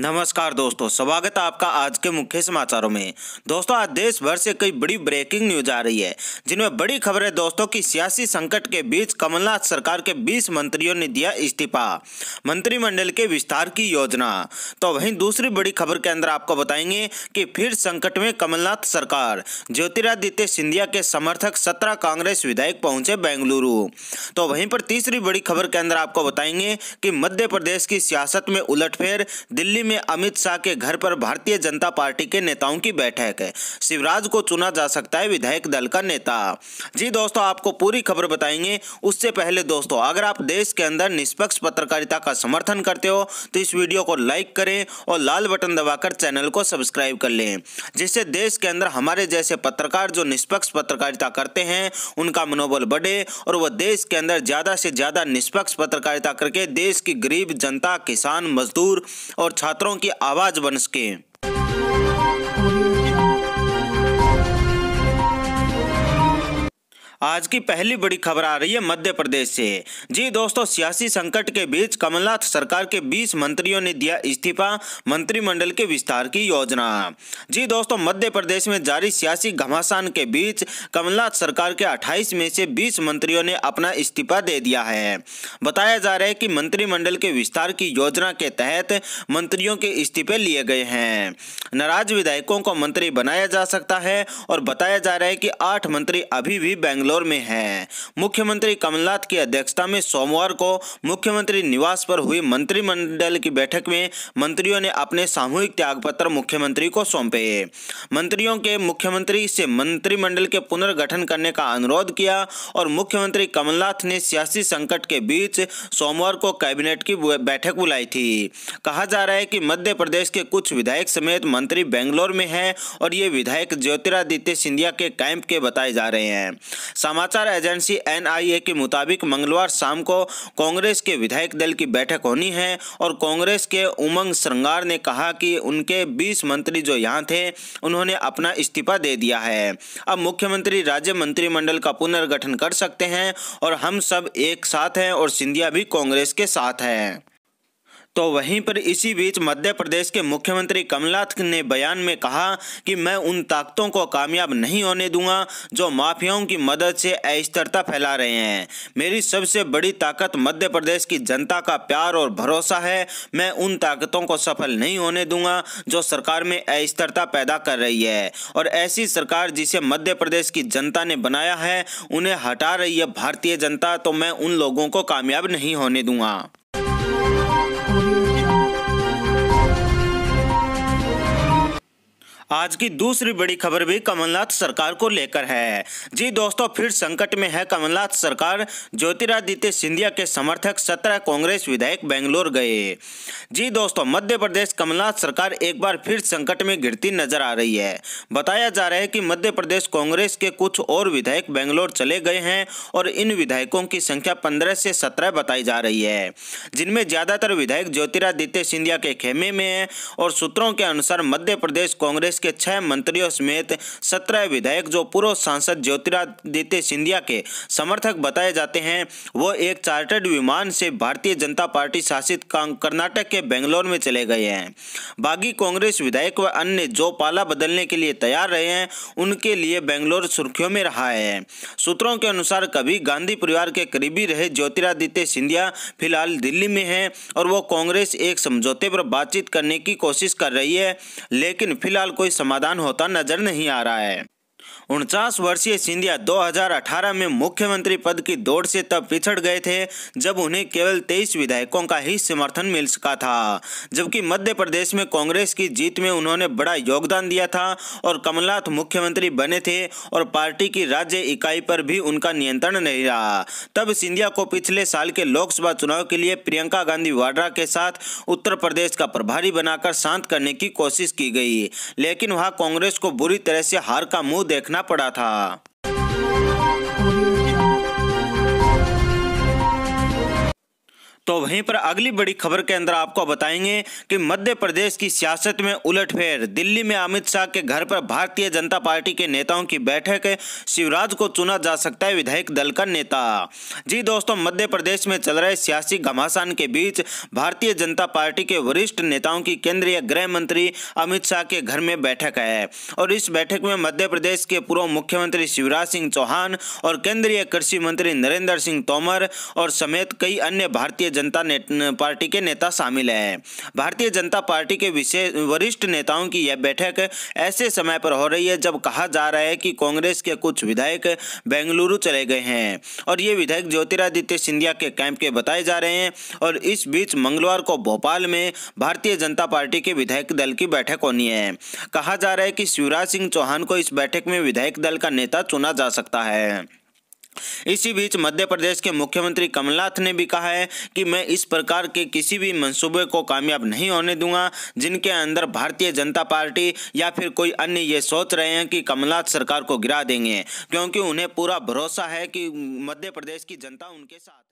नमस्कार दोस्तों स्वागत है आपका आज के मुख्य समाचारों में दोस्तों आज देश भर से कई बड़ी ब्रेकिंग न्यूज आ रही है जिनमें बड़ी खबर है दोस्तों की सियासी संकट के बीच कमलनाथ सरकार के 20 मंत्रियों ने दिया इस्तीफा मंत्रिमंडल के विस्तार की योजना तो वहीं दूसरी बड़ी खबर के अंदर आपको बताएंगे कि फिर संकट में कमलनाथ सरकार ज्योतिरादित्य सिंधिया के समर्थक सत्रह कांग्रेस विधायक पहुंचे बेंगलुरु तो वहीं पर तीसरी बड़ी खबर के अंदर आपको बताएंगे कि मध्य प्रदेश की सियासत में उलटफेर दिल्ली में अमित शाह के घर पर भारतीय जनता पार्टी के नेताओं की बैठक है शिवराज को चुना जा सकता है विधायक दल का नेता जी दोस्तों आपको पूरी खबर बताएंगे उससे पहले दोस्तों अगर आप देश के अंदर निष्पक्ष पत्रकारिता का समर्थन करते हो तो इस वीडियो को लाइक करें और लाल बटन दबाकर चैनल को सब्सक्राइब कर लें जिससे देश के अंदर हमारे जैसे पत्रकार जो निष्पक्ष पत्रकारिता करते हैं उनका मनोबल बढ़े और वह देश के अंदर ज़्यादा से ज़्यादा निष्पक्ष पत्रकारिता करके देश की गरीब जनता किसान मजदूर और छात्र छात्रों की आवाज बन सके आज की पहली बड़ी खबर आ रही है मध्य प्रदेश से जी दोस्तों सियासी संकट के बीच कमलनाथ सरकार के 20 मंत्रियों ने दिया इस्तीफा मंत्रिमंडल के विस्तार की योजना जी दोस्तों मध्य प्रदेश में जारी सियासी घमासान के बीच कमलनाथ सरकार के 28 में से 20 मंत्रियों ने अपना इस्तीफा दे दिया है बताया जा रहा है कि मंत्रिमंडल के विस्तार की योजना के तहत मंत्रियों के इस्तीफे लिए गए हैं नाराज विधायकों को मंत्री बनाया जा सकता है और बताया जा रहा है कि आठ मंत्री अभी भी बैंगलोर बेंगलोर में है मुख्यमंत्री कमलनाथ की अध्यक्षता में सोमवार को मुख्यमंत्री निवास पर हुई मंत्रिमंडल की बैठक में मंत्रियों ने अपने सामूहिक त्यागपत्र मुख्यमंत्री को सौंपे मंत्रियों के मुख्यमंत्री से मंत्रिमंडल के पुनर्गठन करने का अनुरोध किया और मुख्यमंत्री कमलनाथ ने सियासी संकट के बीच सोमवार को कैबिनेट की बैठक बुलाई थी कहा जा रहा है कि मध्य प्रदेश के कुछ विधायक समेत मंत्री बेंगलोर में हैं और ये विधायक ज्योतिरादित्य सिंधिया के कैंप के बताए जा रहे हैं समाचार एजेंसी एनआईए के मुताबिक मंगलवार शाम को कांग्रेस के विधायक दल की बैठक होनी है और कांग्रेस के उमंग श्रृंगार ने कहा कि उनके 20 मंत्री जो यहाँ थे उन्होंने अपना इस्तीफा दे दिया है अब मुख्यमंत्री राज्य मंत्रिमंडल का पुनर्गठन कर सकते हैं और हम सब एक साथ हैं और सिंधिया भी कांग्रेस के साथ हैं तो वहीं पर इसी बीच मध्य प्रदेश के मुख्यमंत्री कमलनाथ ने बयान में कहा कि मैं उन ताकतों को कामयाब नहीं होने दूंगा जो माफियाओं की मदद से अस्थिरता फैला रहे हैं मेरी सबसे बड़ी ताकत मध्य प्रदेश की जनता का प्यार और भरोसा है मैं उन ताकतों को सफल नहीं होने दूंगा जो सरकार में अस्थिरता पैदा कर रही है और ऐसी सरकार जिसे मध्य प्रदेश की जनता ने बनाया है उन्हें हटा रही है भारतीय जनता तो मैं उन लोगों को कामयाब नहीं होने दूंगा आज की दूसरी बड़ी खबर भी कमलनाथ सरकार को लेकर है जी दोस्तों फिर संकट में है कमलनाथ सरकार ज्योतिरादित्य सिंधिया के समर्थक सत्रह कांग्रेस विधायक बेंगलोर गए जी दोस्तों मध्य प्रदेश कमलनाथ सरकार एक बार फिर संकट में गिरती नजर आ रही है बताया जा रहा है कि मध्य प्रदेश कांग्रेस के कुछ और विधायक बेंगलोर चले गए हैं और इन विधायकों की संख्या पंद्रह से सत्रह बताई जा रही है जिनमें ज्यादातर विधायक ज्योतिरादित्य सिंधिया के खेमे में है और सूत्रों के अनुसार मध्य प्रदेश कांग्रेस प्रदेश के छह मंत्रियों समेत सत्रह विधायक जो पूर्व सांसद ज्योतिरादित्य सिंधिया के समर्थक बताए जाते हैं वो एक चार्टर्ड विमान से भारतीय जनता पार्टी शासित कर्नाटक के बेंगलोर में चले गए हैं बागी कांग्रेस विधायक व अन्य जो पाला बदलने के लिए तैयार रहे हैं उनके लिए बेंगलोर सुर्खियों में रहा है सूत्रों के अनुसार कभी गांधी परिवार के करीबी रहे ज्योतिरादित्य सिंधिया फिलहाल दिल्ली में हैं और वो कांग्रेस एक समझौते पर बातचीत करने की कोशिश कर रही है लेकिन फिलहाल कोई कोई समाधान होता नजर नहीं आ रहा है उनचास वर्षीय सिंधिया 2018 में मुख्यमंत्री पद की दौड़ से तब पिछड़ गए थे जब उन्हें केवल 23 विधायकों का ही समर्थन मिल सका था जबकि मध्य प्रदेश में कांग्रेस की जीत में उन्होंने बड़ा योगदान दिया था और कमलनाथ मुख्यमंत्री बने थे और पार्टी की राज्य इकाई पर भी उनका नियंत्रण नहीं रहा तब सिंधिया को पिछले साल के लोकसभा चुनाव के लिए प्रियंका गांधी वाड्रा के साथ उत्तर प्रदेश का प्रभारी बनाकर शांत करने की कोशिश की गई लेकिन वहां कांग्रेस को बुरी तरह से हार का मुंह दे देखना पड़ा था तो वहीं पर अगली बड़ी खबर के अंदर आपको बताएंगे कि मध्य प्रदेश की सियासत में उलटफेर दिल्ली में अमित शाह के घर पर भारतीय जनता पार्टी के नेताओं की बैठक शिवराज को चुना जा सकता है विधायक दल का नेता जी दोस्तों मध्य प्रदेश में चल रहे सियासी घमासान के बीच भारतीय जनता पार्टी के वरिष्ठ नेताओं की केंद्रीय गृह मंत्री अमित शाह के घर में बैठक है और इस बैठक में मध्य प्रदेश के पूर्व मुख्यमंत्री शिवराज सिंह चौहान और केंद्रीय कृषि मंत्री नरेंद्र सिंह तोमर और समेत कई अन्य भारतीय जनता पार्टी के नेता शामिल है भारतीय जनता पार्टी के विशेष वरिष्ठ नेताओं की यह बैठक ऐसे समय पर हो रही है जब कहा जा रहा है कि कांग्रेस के कुछ विधायक बेंगलुरु चले गए हैं और ये विधायक ज्योतिरादित्य सिंधिया के कैंप के बताए जा रहे हैं और इस बीच मंगलवार को भोपाल में भारतीय जनता पार्टी के विधायक दल की बैठक होनी है कहा जा रहा है कि शिवराज सिंह चौहान को इस बैठक में विधायक दल का नेता चुना जा सकता है इसी बीच मध्य प्रदेश के मुख्यमंत्री कमलनाथ ने भी कहा है कि मैं इस प्रकार के किसी भी मंसूबे को कामयाब नहीं होने दूंगा जिनके अंदर भारतीय जनता पार्टी या फिर कोई अन्य ये सोच रहे हैं कि कमलनाथ सरकार को गिरा देंगे क्योंकि उन्हें पूरा भरोसा है कि मध्य प्रदेश की जनता उनके साथ